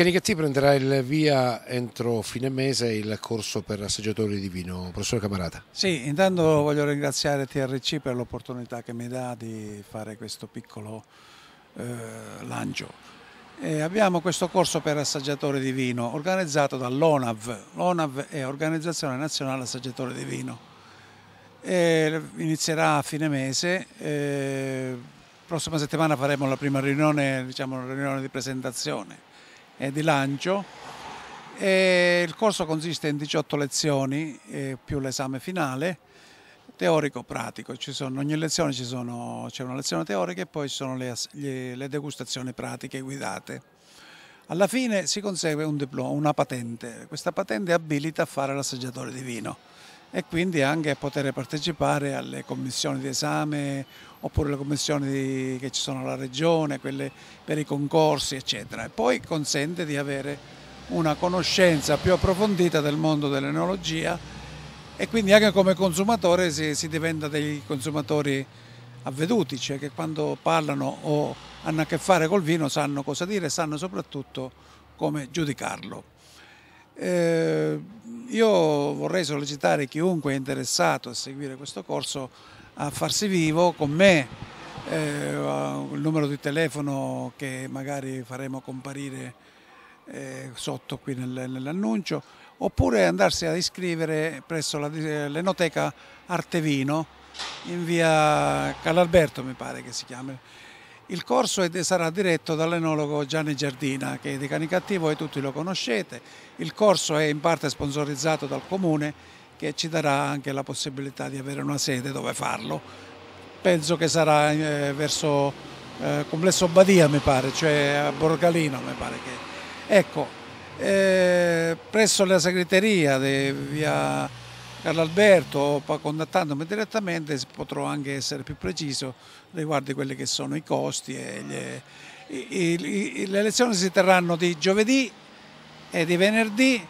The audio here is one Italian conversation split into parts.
Canicattì prenderà il via entro fine mese il corso per assaggiatori di vino. Professore Camarata. Sì, intanto voglio ringraziare TRC per l'opportunità che mi dà di fare questo piccolo eh, lancio. E abbiamo questo corso per assaggiatori di vino organizzato dall'ONAV. L'ONAV è Organizzazione Nazionale Assaggiatori di Vino. E inizierà a fine mese. Eh, prossima settimana faremo la prima riunione, diciamo, una riunione di presentazione eh, di lancio. E il corso consiste in 18 lezioni eh, più l'esame finale, teorico-pratico. In ogni lezione c'è una lezione teorica e poi ci sono le, le, le degustazioni pratiche guidate. Alla fine si consegue un diploma, una patente. Questa patente abilita a fare l'assaggiatore di vino e quindi anche poter partecipare alle commissioni di esame oppure le commissioni di, che ci sono alla regione, quelle per i concorsi eccetera e poi consente di avere una conoscenza più approfondita del mondo dell'enologia e quindi anche come consumatore si, si diventa dei consumatori avveduti, cioè che quando parlano o hanno a che fare col vino sanno cosa dire e sanno soprattutto come giudicarlo. Eh, io vorrei sollecitare chiunque è interessato a seguire questo corso a farsi vivo con me, eh, il numero di telefono che magari faremo comparire eh, sotto qui nel, nell'annuncio, oppure andarsi ad iscrivere presso eh, l'Enoteca Artevino in via Calalberto mi pare che si chiami. Il corso sarà diretto dall'enologo Gianni Giardina, che è di Canicattivo e tutti lo conoscete. Il corso è in parte sponsorizzato dal Comune, che ci darà anche la possibilità di avere una sede dove farlo. Penso che sarà eh, verso eh, Complesso Badia, mi pare, cioè a Borgalino, mi pare che... Ecco, eh, presso la segreteria di via... Carlo Alberto, contattandomi direttamente potrò anche essere più preciso riguardo quelli che sono i costi. le, elezioni si terranno di giovedì e di venerdì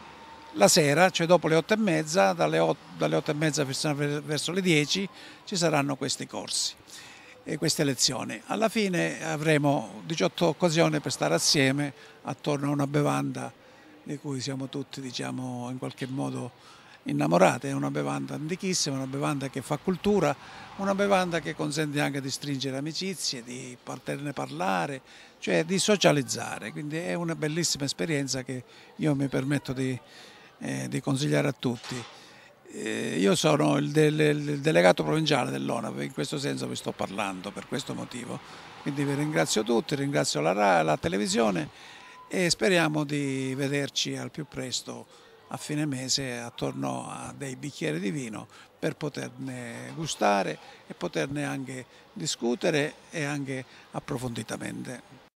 la sera, cioè dopo le 8 e mezza, dalle 8, e mezza verso le 10 ci saranno questi corsi e queste lezioni. Alla fine avremo 18 occasioni per stare assieme attorno a una bevanda di cui siamo tutti diciamo, in qualche modo innamorate, è una bevanda antichissima, una bevanda che fa cultura, una bevanda che consente anche di stringere amicizie, di poterne parlare, cioè di socializzare, quindi è una bellissima esperienza che io mi permetto di, eh, di consigliare a tutti. Eh, io sono il, del, il delegato provinciale dell'ONAV, in questo senso vi sto parlando per questo motivo, quindi vi ringrazio tutti, ringrazio la, la televisione e speriamo di vederci al più presto a fine mese attorno a dei bicchieri di vino per poterne gustare e poterne anche discutere e anche approfonditamente.